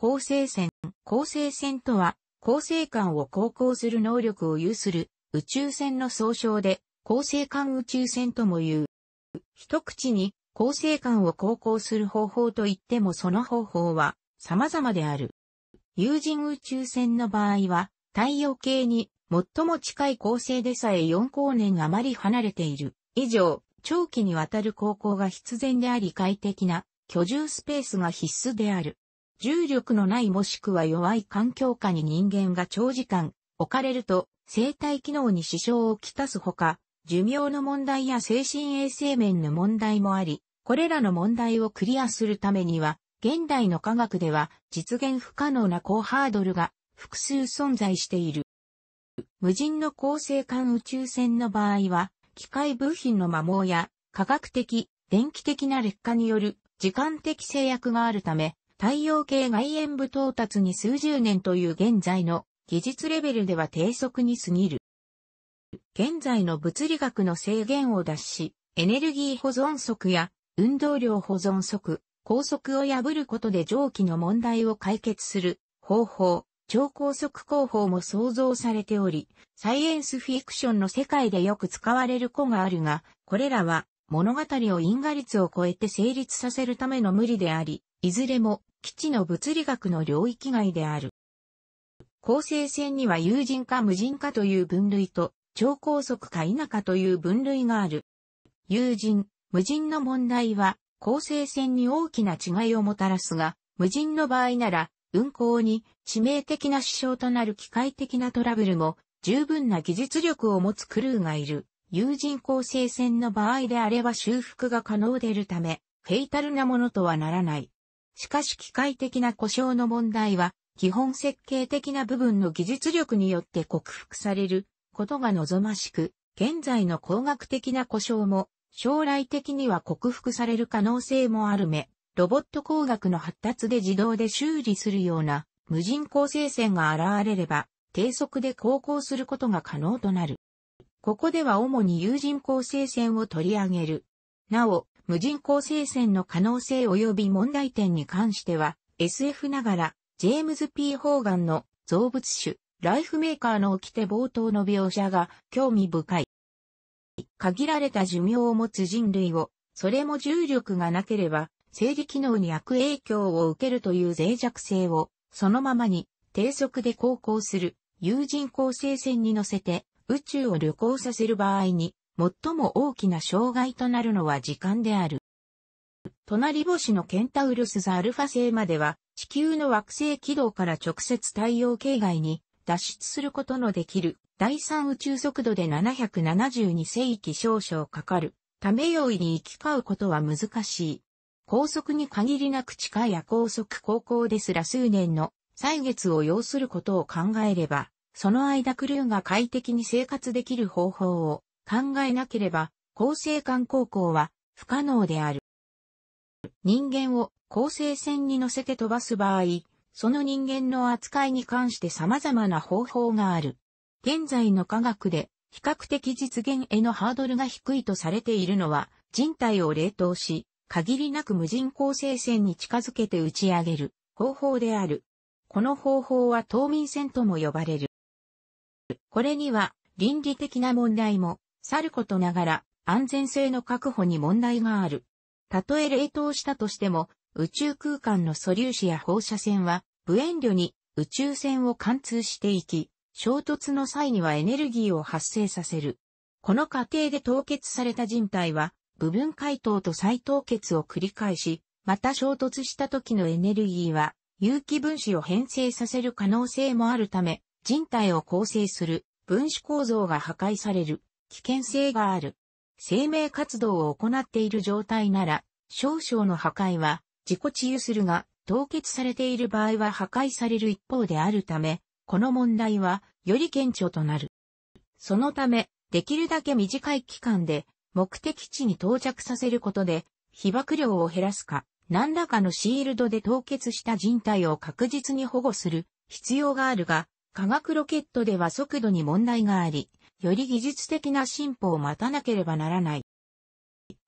構成線。構成線とは、構成間を航行する能力を有する宇宙船の総称で、構成間宇宙船とも言う。一口に、構成間を航行する方法といってもその方法は様々である。有人宇宙船の場合は、太陽系に最も近い恒星でさえ4光年余り離れている。以上、長期にわたる航行が必然であり快適な居住スペースが必須である。重力のないもしくは弱い環境下に人間が長時間置かれると生体機能に支障をきたすほか、寿命の問題や精神衛生面の問題もあり、これらの問題をクリアするためには、現代の科学では実現不可能な高ハードルが複数存在している。無人の構成。間宇宙船の場合は、機械部品の摩耗や科学的、電気的な劣化による時間的制約があるため、太陽系外縁部到達に数十年という現在の技術レベルでは低速に過ぎる。現在の物理学の制限を脱し、エネルギー保存則や運動量保存則、高速を破ることで蒸気の問題を解決する方法、超高速工法も創造されており、サイエンスフィクションの世界でよく使われる子があるが、これらは物語を因果律を超えて成立させるための無理であり、いずれも基地の物理学の領域外である。構成線には有人か無人かという分類と、超高速か否かという分類がある。有人、無人の問題は、構成線に大きな違いをもたらすが、無人の場合なら、運行に致命的な支障となる機械的なトラブルも、十分な技術力を持つクルーがいる有人構成線の場合であれば修復が可能であるため、フェイタルなものとはならない。しかし機械的な故障の問題は、基本設計的な部分の技術力によって克服されることが望ましく、現在の工学的な故障も将来的には克服される可能性もあるめ、ロボット工学の発達で自動で修理するような無人構成線が現れれば、低速で航行することが可能となる。ここでは主に有人構成線を取り上げる。なお、無人構成線の可能性及び問題点に関しては、SF ながら、ジェームズ・ P・ ホーガンの造物種、ライフメーカーの起きて冒頭の描写が興味深い。限られた寿命を持つ人類を、それも重力がなければ、生理機能に悪影響を受けるという脆弱性を、そのままに、低速で航行する、有人構成線に乗せて、宇宙を旅行させる場合に、最も大きな障害となるのは時間である。隣星のケンタウルスザアルファ星までは、地球の惑星軌道から直接太陽系外に脱出することのできる第三宇宙速度で772世紀少々かかるため容易に行き交うことは難しい。高速に限りなく地下や高速高校ですら数年の歳月を要することを考えれば、その間クルーが快適に生活できる方法を考えなければ、構成艦航行は不可能である。人間を構成船に乗せて飛ばす場合、その人間の扱いに関して様々な方法がある。現在の科学で比較的実現へのハードルが低いとされているのは、人体を冷凍し、限りなく無人構成船に近づけて打ち上げる方法である。この方法は冬眠船とも呼ばれる。これには倫理的な問題もさることながら安全性の確保に問題がある。たとえ冷凍したとしても宇宙空間の素粒子や放射線は無遠慮に宇宙船を貫通していき、衝突の際にはエネルギーを発生させる。この過程で凍結された人体は部分解凍と再凍結を繰り返し、また衝突した時のエネルギーは有機分子を変性させる可能性もあるため、人体を構成する分子構造が破壊される危険性がある。生命活動を行っている状態なら、少々の破壊は自己治癒するが、凍結されている場合は破壊される一方であるため、この問題はより顕著となる。そのため、できるだけ短い期間で目的地に到着させることで、被爆量を減らすか、何らかのシールドで凍結した人体を確実に保護する必要があるが、科学ロケットでは速度に問題があり、より技術的な進歩を待たなければならない。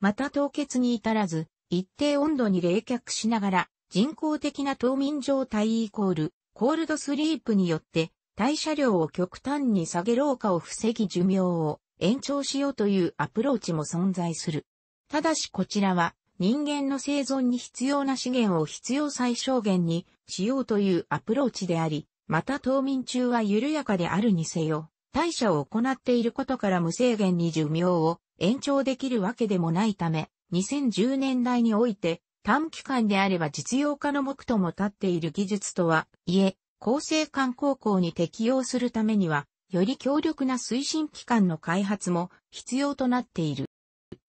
また凍結に至らず、一定温度に冷却しながら、人工的な冬眠状態イコール、コールドスリープによって、代謝量を極端に下げ老化を防ぎ寿命を延長しようというアプローチも存在する。ただしこちらは、人間の生存に必要な資源を必要最小限にしようというアプローチであり、また冬眠中は緩やかであるにせよ、代謝を行っていることから無制限に寿命を延長できるわけでもないため、2010年代において短期間であれば実用化の目とも立っている技術とはいえ、厚生観光校に適用するためには、より強力な推進機関の開発も必要となっている。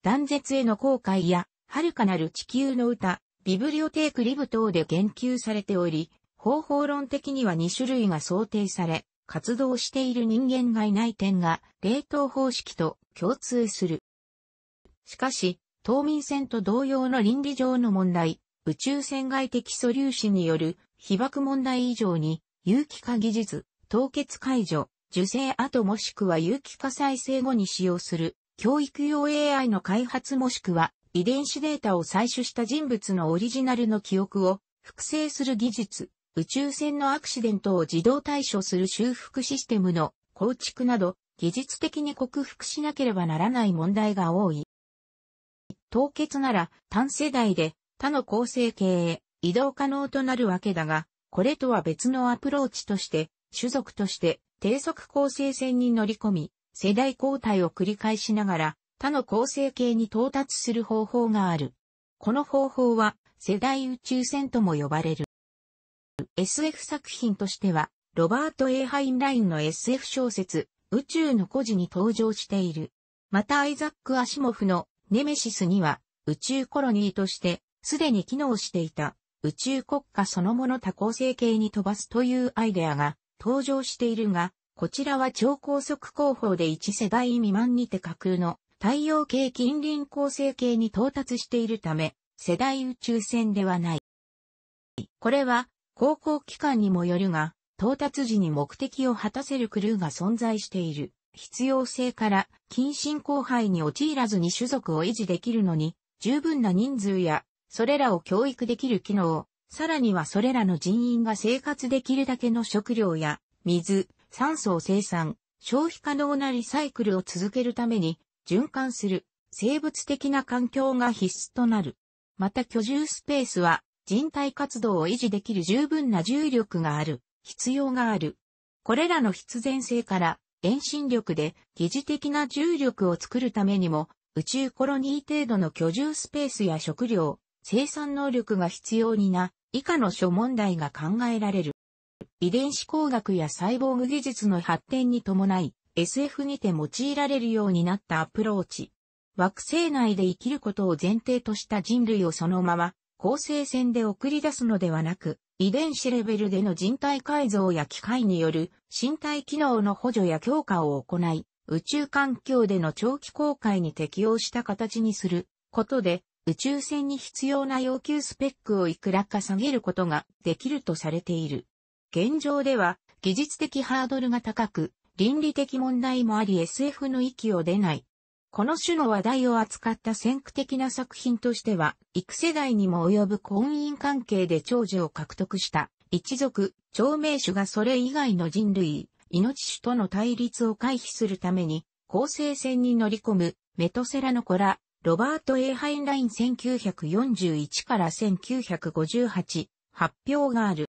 断絶への後悔や、遥かなる地球の歌、ビブリオテークリブ等で言及されており、方法論的には2種類が想定され、活動している人間がいない点が、冷凍方式と共通する。しかし、冬眠船と同様の倫理上の問題、宇宙船外的素粒子による被爆問題以上に、有機化技術、凍結解除、受精後もしくは有機化再生後に使用する、教育用 AI の開発もしくは、遺伝子データを採取した人物のオリジナルの記憶を複製する技術、宇宙船のアクシデントを自動対処する修復システムの構築など、技術的に克服しなければならない問題が多い。凍結なら単世代で他の構成形へ移動可能となるわけだが、これとは別のアプローチとして、種族として低速構成線に乗り込み、世代交代を繰り返しながら他の構成形に到達する方法がある。この方法は世代宇宙船とも呼ばれる。SF 作品としては、ロバート・エーハインラインの SF 小説、宇宙の孤児に登場している。またアイザック・アシモフのネメシスには、宇宙コロニーとして、すでに機能していた、宇宙国家そのもの多項成形に飛ばすというアイデアが登場しているが、こちらは超高速工法で1世代未満にて架空の太陽系近隣構成系に到達しているため、世代宇宙船ではない。これは航行期間にもよるが、到達時に目的を果たせるクルーが存在している。必要性から、近親交配に陥らずに種族を維持できるのに、十分な人数や、それらを教育できる機能、さらにはそれらの人員が生活できるだけの食料や、水、酸素を生産、消費可能なリサイクルを続けるために、循環する、生物的な環境が必須となる。また居住スペースは、人体活動を維持できる十分な重力がある、必要がある。これらの必然性から、遠心力で疑似的な重力を作るためにも、宇宙コロニー程度の居住スペースや食料、生産能力が必要にな、以下の諸問題が考えられる。遺伝子工学やサイボーグ技術の発展に伴い、SF にて用いられるようになったアプローチ。惑星内で生きることを前提とした人類をそのまま構成線で送り出すのではなく、遺伝子レベルでの人体改造や機械による身体機能の補助や強化を行い、宇宙環境での長期航海に適応した形にすることで、宇宙船に必要な要求スペックをいくらか下げることができるとされている。現状では技術的ハードルが高く、倫理的問題もあり SF の域を出ないこの種の話題を扱った先駆的な作品としては、幾世代にも及ぶ婚姻関係で長寿を獲得した一族、長命種がそれ以外の人類、命種との対立を回避するために、構成戦に乗り込む、メトセラの子ら、ロバート・エイ・ハインライン1941から1958、発表がある。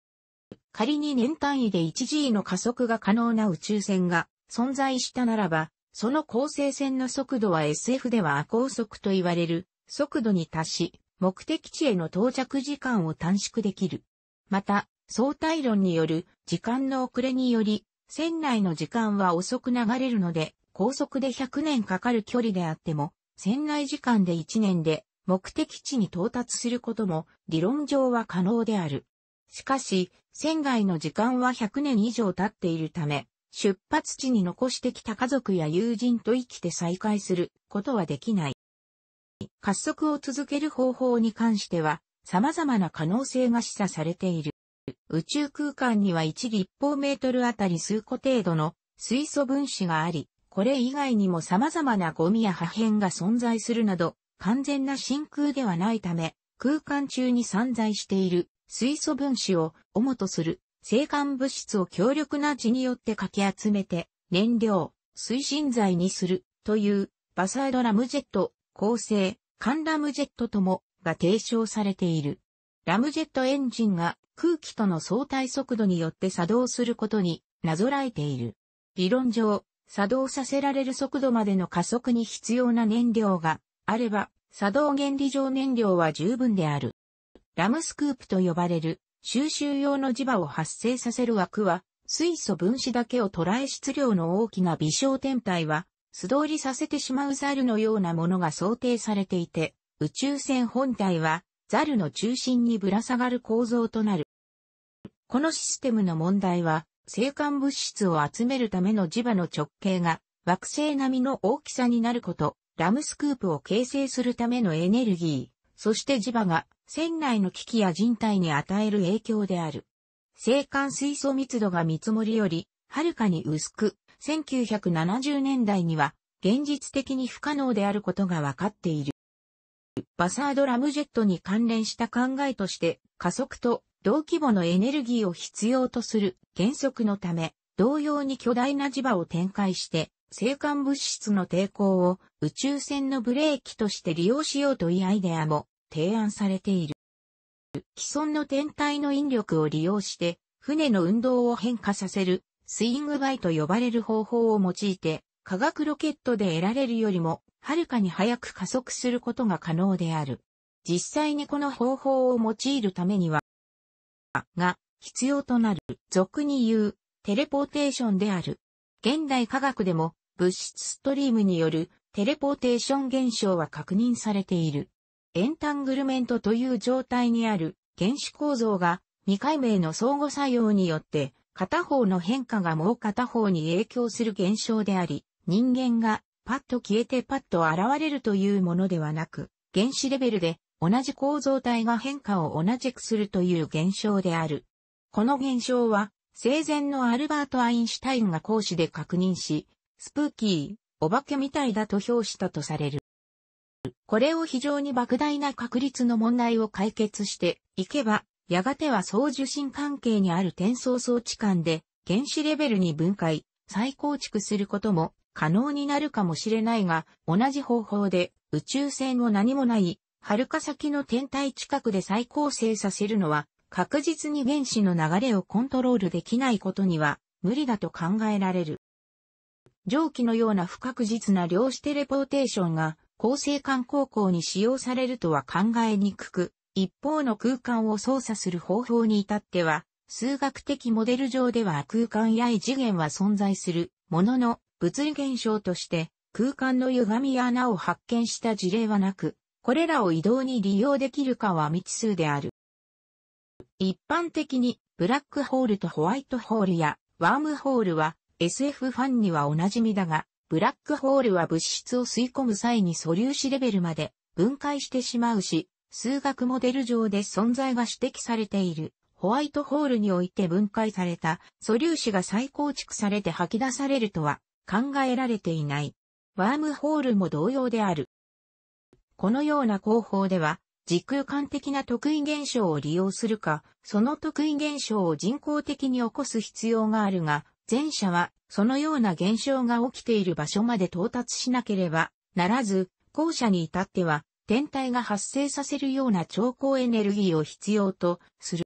仮に年単位で 1G の加速が可能な宇宙船が存在したならば、その構成線の速度は SF では亜高速と言われる速度に達し、目的地への到着時間を短縮できる。また、相対論による時間の遅れにより、船内の時間は遅く流れるので、高速で100年かかる距離であっても、船内時間で1年で目的地に到達することも理論上は可能である。しかし、船外の時間は100年以上経っているため、出発地に残してきた家族や友人と生きて再会することはできない。滑速を続ける方法に関しては、様々な可能性が示唆されている。宇宙空間には1立方メートルあたり数個程度の水素分子があり、これ以外にも様々なゴミや破片が存在するなど、完全な真空ではないため、空間中に散在している水素分子を主とする生還物質を強力な地によってかき集めて、燃料、推進剤にする、という、バサードラムジェット、構成、カンラムジェットとも、が提唱されている。ラムジェットエンジンが空気との相対速度によって作動することになぞらえている。理論上、作動させられる速度までの加速に必要な燃料があれば、作動原理上燃料は十分である。ラムスクープと呼ばれる収集用の磁場を発生させる枠は、水素分子だけを捉え質量の大きな微小天体は、素通りさせてしまうザルのようなものが想定されていて、宇宙船本体は、ザルの中心にぶら下がる構造となる。このシステムの問題は、生還物質を集めるための磁場の直径が、惑星並みの大きさになること、ラムスクープを形成するためのエネルギー、そして磁場が船内の機器や人体に与える影響である。生管水素密度が見積もりより、はるかに薄く、1970年代には、現実的に不可能であることが分かっている。バサードラムジェットに関連した考えとして、加速と同規模のエネルギーを必要とする原則のため、同様に巨大な磁場を展開して、生還物質の抵抗を宇宙船のブレーキとして利用しようというアイデアも提案されている。既存の天体の引力を利用して、船の運動を変化させる、スイングバイと呼ばれる方法を用いて、化学ロケットで得られるよりも、はるかに早く加速することが可能である。実際にこの方法を用いるためには、が必要となる。俗に言う、テレポーテーションである。現代科学でも、物質ストリームによるテレポーテーション現象は確認されている。エンタングルメントという状態にある原子構造が未解明の相互作用によって片方の変化がもう片方に影響する現象であり、人間がパッと消えてパッと現れるというものではなく、原子レベルで同じ構造体が変化を同じくするという現象である。この現象は、生前のアルバート・アインシュタインが講師で確認し、スプーキー、お化けみたいだと評したとされる。これを非常に莫大な確率の問題を解決していけば、やがては送受信関係にある転送装置間で原子レベルに分解、再構築することも可能になるかもしれないが、同じ方法で宇宙船を何もない、遥か先の天体近くで再構成させるのは、確実に原子の流れをコントロールできないことには無理だと考えられる。上記のような不確実な量子テレポーテーションが厚生観高校に使用されるとは考えにくく、一方の空間を操作する方法に至っては、数学的モデル上では空間や異次元は存在するものの物理現象として空間の歪みや穴を発見した事例はなく、これらを移動に利用できるかは未知数である。一般的にブラックホールとホワイトホールやワームホールは SF ファンにはおなじみだが、ブラックホールは物質を吸い込む際に素粒子レベルまで分解してしまうし、数学モデル上で存在が指摘されている。ホワイトホールにおいて分解された素粒子が再構築されて吐き出されるとは考えられていない。ワームホールも同様である。このような工法では、時空間的な得意現象を利用するか、その得意現象を人工的に起こす必要があるが、前者はそのような現象が起きている場所まで到達しなければならず、後者に至っては天体が発生させるような超高エネルギーを必要とする。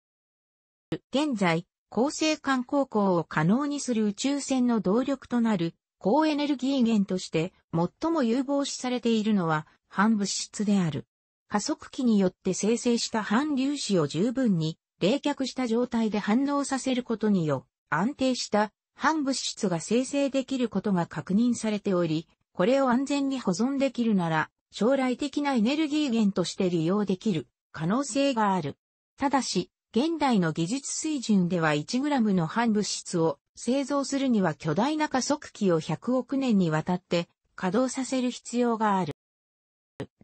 現在、恒星間航行を可能にする宇宙船の動力となる高エネルギー源として最も有望視されているのは反物質である。加速器によって生成した反粒子を十分に冷却した状態で反応させることによ、安定した反物質が生成できることが確認されており、これを安全に保存できるなら、将来的なエネルギー源として利用できる可能性がある。ただし、現代の技術水準では 1g の反物質を製造するには巨大な加速器を100億年にわたって稼働させる必要がある。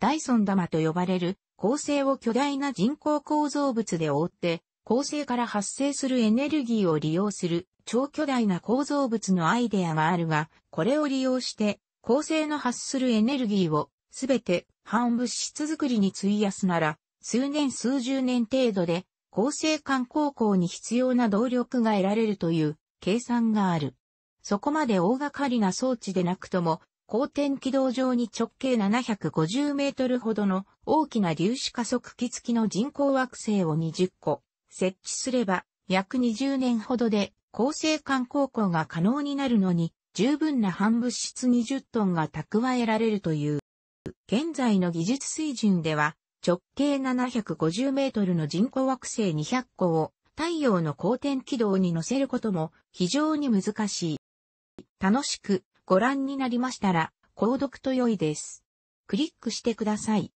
ダイソン玉と呼ばれる構成を巨大な人工構造物で覆って構成から発生するエネルギーを利用する超巨大な構造物のアイデアがあるが、これを利用して構成の発するエネルギーをすべて反物質作りに費やすなら、数年数十年程度で、構成間航校に必要な動力が得られるという計算がある。そこまで大掛かりな装置でなくとも、公転軌道上に直径750メートルほどの大きな粒子加速器付きの人工惑星を20個設置すれば、約20年ほどで厚生間航行が可能になるのに、十分な反物質20トンが蓄えられるという。現在の技術水準では、直径750メートルの人工惑星200個を太陽の公転軌道に乗せることも非常に難しい。楽しくご覧になりましたら、購読と良いです。クリックしてください。